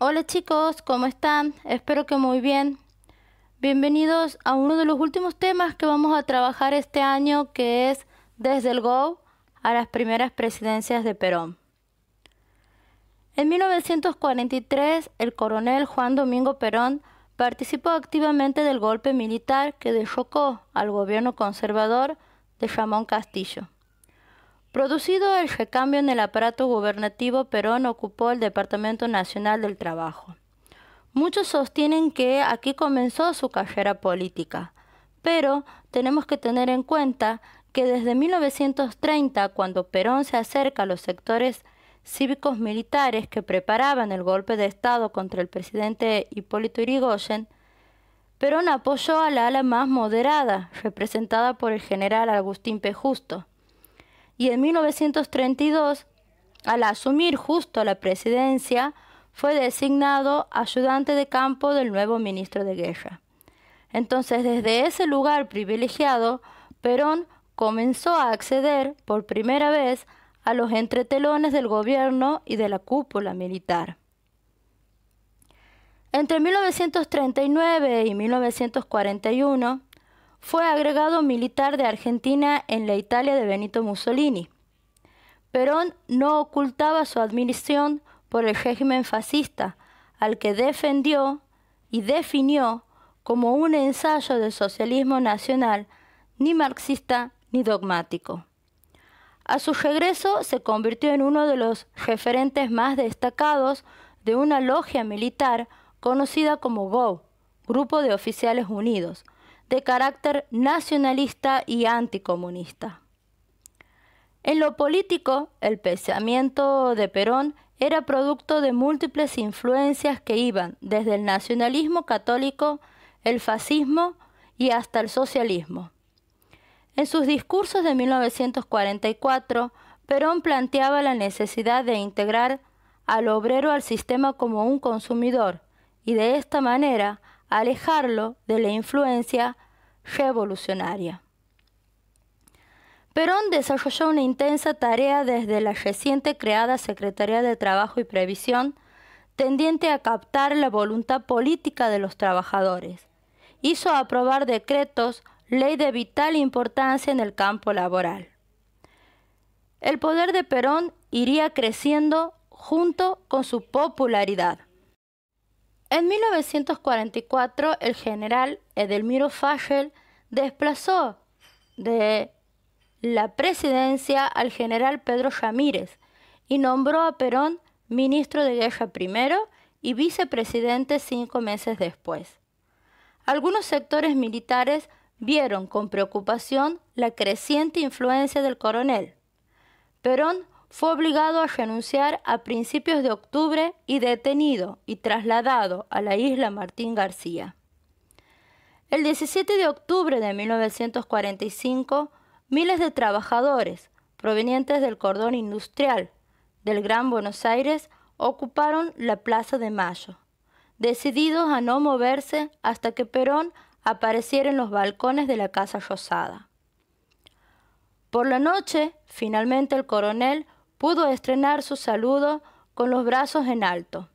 Hola chicos, ¿cómo están? Espero que muy bien. Bienvenidos a uno de los últimos temas que vamos a trabajar este año, que es desde el GO a las primeras presidencias de Perón. En 1943, el coronel Juan Domingo Perón participó activamente del golpe militar que derrocó al gobierno conservador de Ramón Castillo. Producido el recambio en el aparato gubernativo, Perón ocupó el Departamento Nacional del Trabajo. Muchos sostienen que aquí comenzó su carrera política, pero tenemos que tener en cuenta que desde 1930, cuando Perón se acerca a los sectores cívicos militares que preparaban el golpe de Estado contra el presidente Hipólito Irigoyen, Perón apoyó a la ala más moderada, representada por el general Agustín P. Justo y en 1932, al asumir justo la presidencia, fue designado ayudante de campo del nuevo ministro de Guerra. Entonces, desde ese lugar privilegiado, Perón comenzó a acceder por primera vez a los entretelones del gobierno y de la cúpula militar. Entre 1939 y 1941, fue agregado militar de Argentina en la Italia de Benito Mussolini. Perón no ocultaba su admiración por el régimen fascista, al que defendió y definió como un ensayo de socialismo nacional, ni marxista ni dogmático. A su regreso se convirtió en uno de los referentes más destacados de una logia militar conocida como GO, Grupo de Oficiales Unidos, de carácter nacionalista y anticomunista. En lo político, el pensamiento de Perón era producto de múltiples influencias que iban desde el nacionalismo católico, el fascismo y hasta el socialismo. En sus discursos de 1944, Perón planteaba la necesidad de integrar al obrero al sistema como un consumidor y de esta manera alejarlo de la influencia revolucionaria. Perón desarrolló una intensa tarea desde la reciente creada Secretaría de Trabajo y Previsión, tendiente a captar la voluntad política de los trabajadores. Hizo aprobar decretos, ley de vital importancia en el campo laboral. El poder de Perón iría creciendo junto con su popularidad. En 1944, el general Edelmiro Fagel desplazó de la presidencia al general Pedro Jamírez y nombró a Perón ministro de Guerra primero y vicepresidente cinco meses después. Algunos sectores militares vieron con preocupación la creciente influencia del coronel. Perón fue obligado a renunciar a principios de octubre y detenido y trasladado a la isla Martín García. El 17 de octubre de 1945, miles de trabajadores provenientes del cordón industrial del Gran Buenos Aires ocuparon la Plaza de Mayo, decididos a no moverse hasta que Perón apareciera en los balcones de la Casa Rosada. Por la noche, finalmente el coronel pudo estrenar su saludo con los brazos en alto.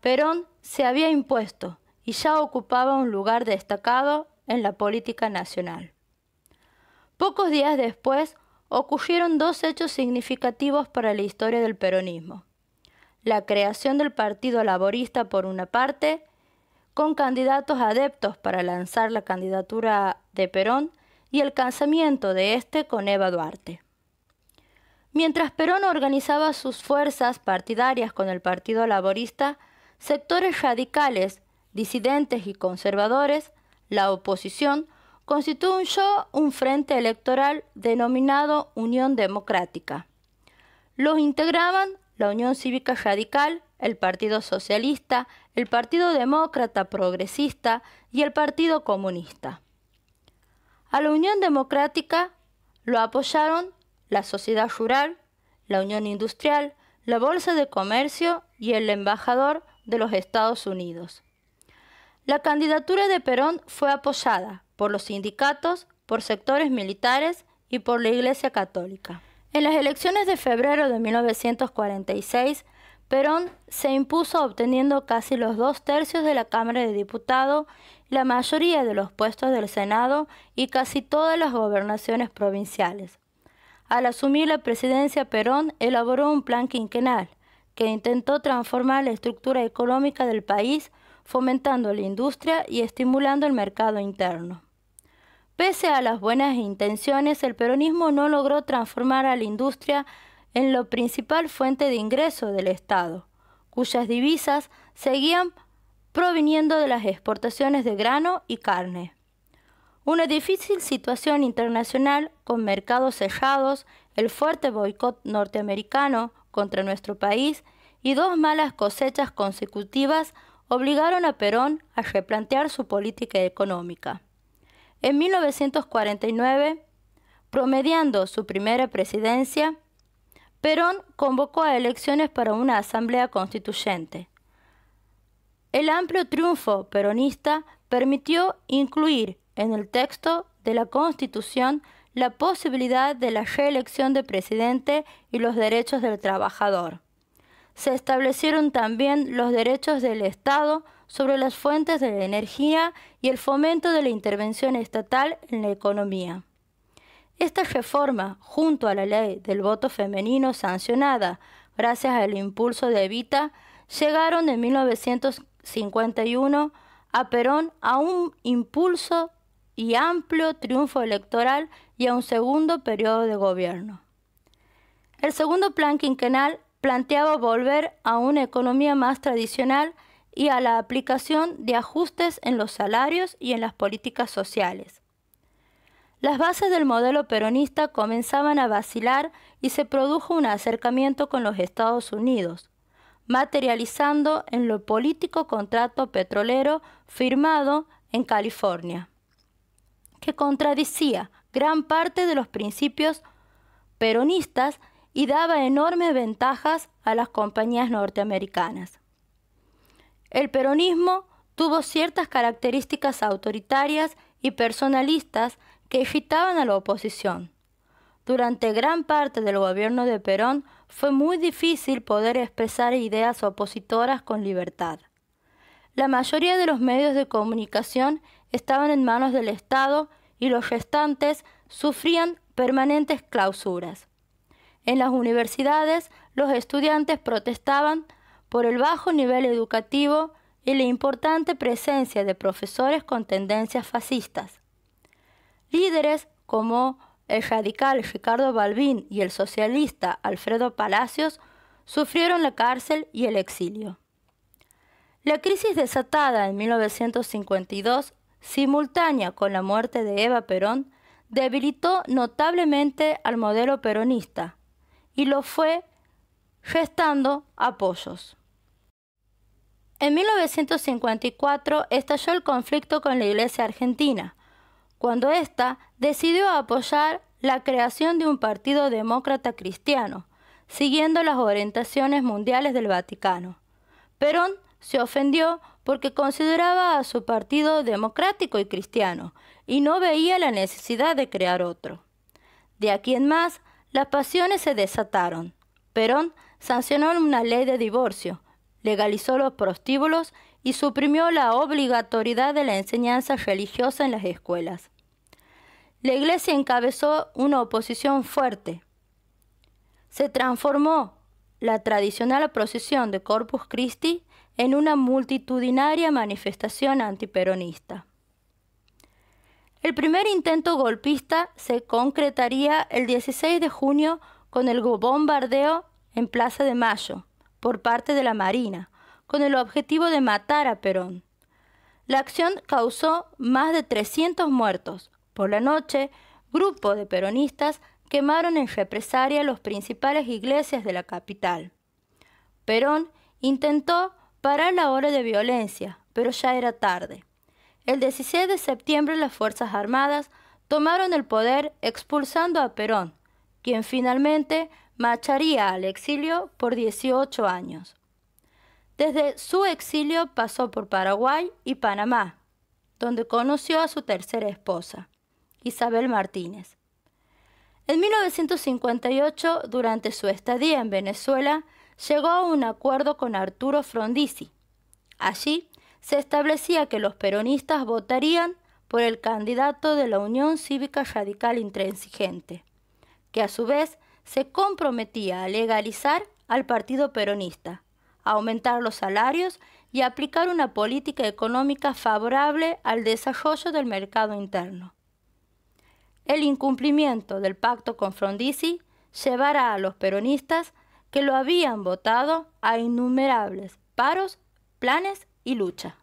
Perón se había impuesto y ya ocupaba un lugar destacado en la política nacional. Pocos días después ocurrieron dos hechos significativos para la historia del peronismo. La creación del Partido Laborista por una parte, con candidatos adeptos para lanzar la candidatura de Perón, y el cansamiento de este con Eva Duarte. Mientras Perón organizaba sus fuerzas partidarias con el Partido Laborista, sectores radicales, disidentes y conservadores, la oposición, constituyó un frente electoral denominado Unión Democrática. Los integraban la Unión Cívica Radical, el Partido Socialista, el Partido Demócrata Progresista y el Partido Comunista. A la Unión Democrática lo apoyaron la sociedad rural, la Unión Industrial, la Bolsa de Comercio y el embajador de los Estados Unidos. La candidatura de Perón fue apoyada por los sindicatos, por sectores militares y por la Iglesia Católica. En las elecciones de febrero de 1946, Perón se impuso obteniendo casi los dos tercios de la Cámara de Diputados, la mayoría de los puestos del Senado y casi todas las gobernaciones provinciales. Al asumir la presidencia, Perón elaboró un plan quinquenal que intentó transformar la estructura económica del país, fomentando la industria y estimulando el mercado interno. Pese a las buenas intenciones, el peronismo no logró transformar a la industria en la principal fuente de ingreso del Estado, cuyas divisas seguían proviniendo de las exportaciones de grano y carne. Una difícil situación internacional con mercados sellados, el fuerte boicot norteamericano contra nuestro país y dos malas cosechas consecutivas obligaron a Perón a replantear su política económica. En 1949, promediando su primera presidencia, Perón convocó a elecciones para una asamblea constituyente. El amplio triunfo peronista permitió incluir en el texto de la Constitución la posibilidad de la reelección de presidente y los derechos del trabajador. Se establecieron también los derechos del Estado sobre las fuentes de energía y el fomento de la intervención estatal en la economía. Esta reforma, junto a la ley del voto femenino sancionada gracias al impulso de Evita, llegaron en 1951 a Perón a un impulso y amplio triunfo electoral y a un segundo periodo de gobierno. El segundo plan quinquenal planteaba volver a una economía más tradicional y a la aplicación de ajustes en los salarios y en las políticas sociales. Las bases del modelo peronista comenzaban a vacilar y se produjo un acercamiento con los Estados Unidos, materializando en lo político contrato petrolero firmado en California que contradicía gran parte de los principios peronistas y daba enormes ventajas a las compañías norteamericanas. El peronismo tuvo ciertas características autoritarias y personalistas que irritaban a la oposición. Durante gran parte del gobierno de Perón fue muy difícil poder expresar ideas opositoras con libertad. La mayoría de los medios de comunicación estaban en manos del Estado y los restantes sufrían permanentes clausuras. En las universidades los estudiantes protestaban por el bajo nivel educativo y la importante presencia de profesores con tendencias fascistas. Líderes como el radical Ricardo Balbín y el socialista Alfredo Palacios sufrieron la cárcel y el exilio. La crisis desatada en 1952 simultánea con la muerte de Eva Perón, debilitó notablemente al modelo peronista y lo fue gestando apoyos. En 1954 estalló el conflicto con la Iglesia Argentina, cuando ésta decidió apoyar la creación de un partido demócrata cristiano, siguiendo las orientaciones mundiales del Vaticano. Perón se ofendió porque consideraba a su partido democrático y cristiano, y no veía la necesidad de crear otro. De aquí en más, las pasiones se desataron. Perón sancionó una ley de divorcio, legalizó los prostíbulos y suprimió la obligatoriedad de la enseñanza religiosa en las escuelas. La Iglesia encabezó una oposición fuerte. Se transformó la tradicional procesión de Corpus Christi en una multitudinaria manifestación antiperonista. El primer intento golpista se concretaría el 16 de junio con el bombardeo en Plaza de Mayo por parte de la Marina, con el objetivo de matar a Perón. La acción causó más de 300 muertos. Por la noche, grupos de peronistas quemaron en represalia las principales iglesias de la capital. Perón intentó la hora de violencia, pero ya era tarde. El 16 de septiembre las Fuerzas Armadas tomaron el poder expulsando a Perón, quien finalmente marcharía al exilio por 18 años. Desde su exilio pasó por Paraguay y Panamá, donde conoció a su tercera esposa, Isabel Martínez. En 1958, durante su estadía en Venezuela, llegó a un acuerdo con Arturo Frondizi. Allí se establecía que los peronistas votarían por el candidato de la Unión Cívica Radical Intransigente, que a su vez se comprometía a legalizar al Partido Peronista, aumentar los salarios y aplicar una política económica favorable al desarrollo del mercado interno. El incumplimiento del pacto con Frondizi llevará a los peronistas que lo habían votado a innumerables paros, planes y lucha.